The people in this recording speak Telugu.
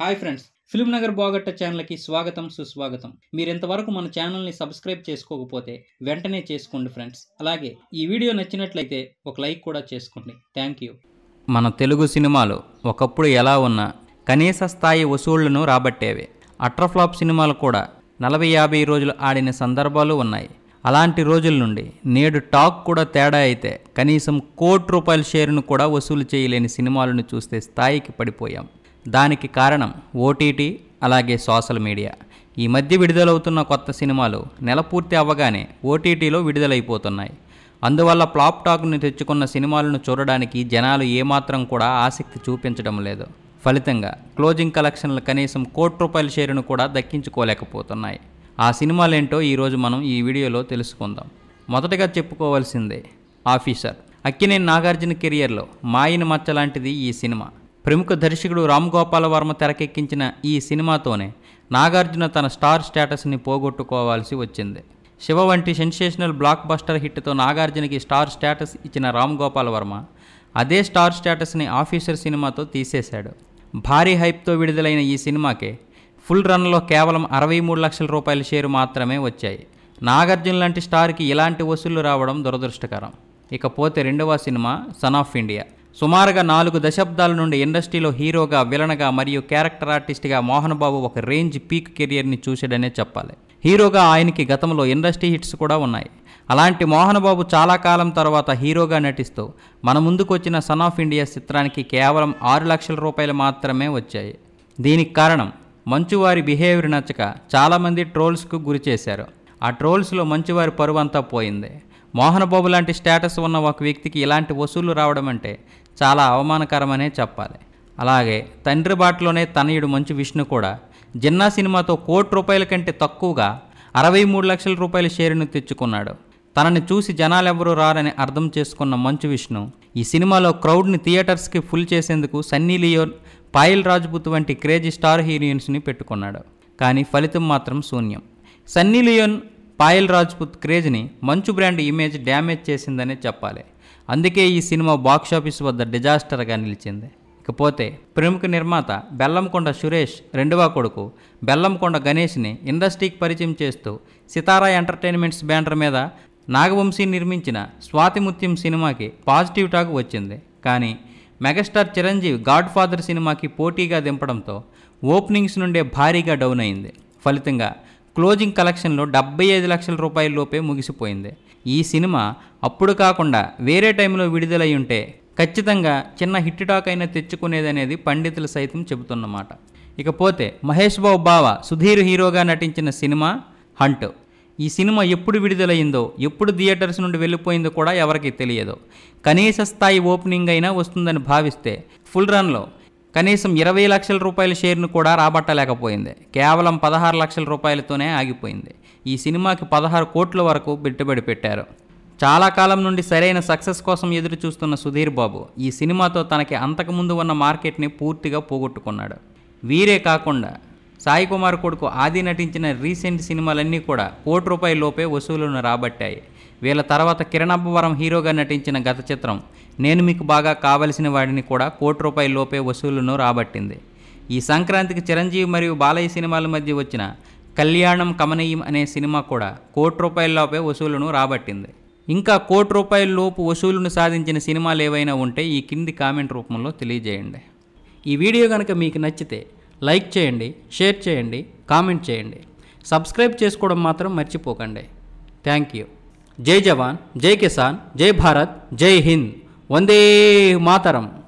హాయ్ ఫ్రెండ్స్ ఫిల్మ్ నగర్ బాగట్ట ఛానల్కి స్వాగతం సుస్వాగతం మీరు ఇంతవరకు మన ఛానల్ని సబ్స్క్రైబ్ చేసుకోకపోతే వెంటనే చేసుకోండి ఫ్రెండ్స్ అలాగే ఈ వీడియో నచ్చినట్లయితే ఒక లైక్ కూడా చేసుకోండి థ్యాంక్ యూ మన తెలుగు సినిమాలు ఒకప్పుడు ఎలా ఉన్నా కనీస స్థాయి వసూళ్లను రాబట్టేవి అట్రఫ్లాప్ సినిమాలు కూడా నలభై యాభై రోజులు ఆడిన సందర్భాలు ఉన్నాయి అలాంటి రోజుల నుండి నేడు టాక్ కూడా తేడా అయితే కనీసం కోటి రూపాయల షేరును కూడా వసూలు చేయలేని సినిమాలను చూస్తే స్థాయికి పడిపోయాం దానికి కారణం ఓటీటీ అలాగే సోషల్ మీడియా ఈ మధ్య విడుదలవుతున్న కొత్త సినిమాలు నెల పూర్తి అవ్వగానే ఓటీటీలో విడుదలైపోతున్నాయి అందువల్ల ప్లాప్ టాక్ను తెచ్చుకున్న సినిమాలను చూడడానికి జనాలు ఏమాత్రం కూడా ఆసక్తి చూపించడం లేదు ఫలితంగా క్లోజింగ్ కలెక్షన్లు కనీసం కోటి రూపాయల షేరును కూడా దక్కించుకోలేకపోతున్నాయి ఆ సినిమాలేంటో ఈరోజు మనం ఈ వీడియోలో తెలుసుకుందాం మొదటగా చెప్పుకోవాల్సిందే ఆఫీసర్ అక్కినే నాగార్జున కెరియర్లో మాయిన మచ్చ లాంటిది ఈ సినిమా ప్రముఖ దర్శకుడు రామ్ గోపాల వర్మ తెరకెక్కించిన ఈ సినిమాతోనే నాగార్జున తన స్టార్ స్టేటస్ని పోగొట్టుకోవాల్సి వచ్చింది శివ వంటి సెన్సేషనల్ బ్లాక్ బస్టర్ హిట్తో నాగార్జునకి స్టార్ స్టేటస్ ఇచ్చిన రామ్ గోపాల్ వర్మ అదే స్టార్ స్టేటస్ని ఆఫీసర్ సినిమాతో తీసేశాడు భారీ హైప్తో విడుదలైన ఈ సినిమాకే ఫుల్ రన్లో కేవలం అరవై మూడు లక్షల రూపాయల షేరు మాత్రమే వచ్చాయి నాగార్జున లాంటి స్టార్కి ఇలాంటి వసూళ్లు రావడం దురదృష్టకరం ఇకపోతే రెండవ సినిమా సన్ ఆఫ్ ఇండియా సుమారుగా నాలుగు దశాబ్దాల నుండి ఇండస్ట్రీలో హీరోగా విలనగా మరియు క్యారెక్టర్ ఆర్టిస్ట్గా మోహన్ బాబు ఒక రేంజ్ పీక్ కెరియర్ని చూశాడనే చెప్పాలి హీరోగా ఆయనకి గతంలో ఇండస్ట్రీ హిట్స్ కూడా ఉన్నాయి అలాంటి మోహన్ బాబు చాలా కాలం తర్వాత హీరోగా నటిస్తూ మన ముందుకొచ్చిన సన్ ఆఫ్ ఇండియా చిత్రానికి కేవలం ఆరు లక్షల రూపాయలు మాత్రమే వచ్చాయి దీనికి కారణం మంచువారి బిహేవియర్ నచ్చక చాలామంది ట్రోల్స్కు గురి చేశారు ఆ ట్రోల్స్లో మంచివారి పరువంతా పోయింది మోహనబాబు లాంటి స్టేటస్ ఉన్న ఒక వ్యక్తికి ఇలాంటి వసూళ్లు రావడం అంటే చాలా అవమానకరమనే చెప్పాలి అలాగే తండ్రి బాటలోనే తనయుడు మంచు విష్ణు కూడా జిన్నా సినిమాతో కోటి రూపాయల కంటే తక్కువగా అరవై మూడు లక్షల రూపాయల షేరును తెచ్చుకున్నాడు తనని చూసి జనాలెవరూ రారని అర్థం చేసుకున్న మంచు విష్ణు ఈ సినిమాలో క్రౌడ్ని థియేటర్స్కి ఫుల్ చేసేందుకు సన్నీ లియోన్ పాయల్ రాజ్పుత్ వంటి క్రేజీ స్టార్ హీరోయిన్స్ని పెట్టుకున్నాడు కానీ ఫలితం మాత్రం శూన్యం సన్నీ లియోన్ పాయల్ రాజ్పుత్ క్రేజ్ని మంచు బ్రాండ్ ఇమేజ్ డ్యామేజ్ చేసిందనే చెప్పాలి అందుకే ఈ సినిమా బాక్సాఫీస్ వద్ద డిజాస్టర్గా నిలిచింది ఇకపోతే ప్రముఖ నిర్మాత బెల్లంకొండ సురేష్ రెండవ కొడుకు బెల్లంకొండ గణేష్ని ఇండస్ట్రీకి పరిచయం చేస్తూ సితారా ఎంటర్టైన్మెంట్స్ బ్యానర్ మీద నాగవంశీ నిర్మించిన స్వాతిముత్యం సినిమాకి పాజిటివ్ టాక్ వచ్చింది కానీ మెగాస్టార్ చిరంజీవి గాడ్ ఫాదర్ సినిమాకి పోటీగా దింపడంతో ఓపెనింగ్స్ నుండే భారీగా డౌన్ అయింది ఫలితంగా క్లోజింగ్ కలెక్షన్లో డెబ్బై ఐదు లక్షల రూపాయల లోపే ముగిసిపోయింది ఈ సినిమా అప్పుడు కాకుండా వేరే టైంలో విడుదలై ఉంటే ఖచ్చితంగా చిన్న హిట్ టాక్ అయినా తెచ్చుకునేదనేది పండితులు సైతం చెబుతున్నమాట ఇకపోతే మహేష్ బాబు బావ సుధీర్ హీరోగా నటించిన సినిమా హంట్ ఈ సినిమా ఎప్పుడు విడుదలైందో ఎప్పుడు థియేటర్స్ నుండి వెళ్ళిపోయిందో కూడా ఎవరికి తెలియదు కనీస స్థాయి ఓపెనింగ్ అయినా వస్తుందని భావిస్తే ఫుల్ రన్లో కనీసం ఇరవై లక్షల రూపాయల షేర్ను కూడా రాబట్టలేకపోయింది కేవలం పదహారు లక్షల రూపాయలతోనే ఆగిపోయింది ఈ సినిమాకి పదహారు కోట్ల వరకు పెట్టుబడి పెట్టారు చాలా కాలం నుండి సరైన సక్సెస్ కోసం ఎదురు చూస్తున్న సుధీర్ బాబు ఈ సినిమాతో తనకి అంతకుముందు ఉన్న మార్కెట్ని పూర్తిగా పోగొట్టుకున్నాడు వీరే కాకుండా సాయి కుమార్ కొడుకు ఆది నటించిన రీసెంట్ సినిమాలన్నీ కూడా కోటి రూపాయల లోపే వసూలను రాబట్టాయి వీళ్ళ తర్వాత కిరణబ్బవరం హీరోగా నటించిన గత చిత్రం నేను మీకు బాగా కావలసిన వాడిని కూడా కోటి రూపాయల లోపే వసూలును రాబట్టింది ఈ సంక్రాంతికి చిరంజీవి మరియు బాలయ్య సినిమాల మధ్య వచ్చిన కళ్యాణం కమనీయం అనే సినిమా కూడా కోటి రూపాయల లోపే వసూలును రాబట్టింది ఇంకా కోటి రూపాయల లోపు వసూలును సాధించిన సినిమాలు ఏవైనా ఉంటే ఈ కింది కామెంట్ రూపంలో తెలియజేయండి ఈ వీడియో కనుక మీకు నచ్చితే లైక్ చేయండి షేర్ చేయండి కామెంట్ చేయండి సబ్స్క్రైబ్ చేసుకోవడం మాత్రం మర్చిపోకండి థ్యాంక్ యూ जय जवान जय किसान जय भारत जय हिंद वंदे मातरम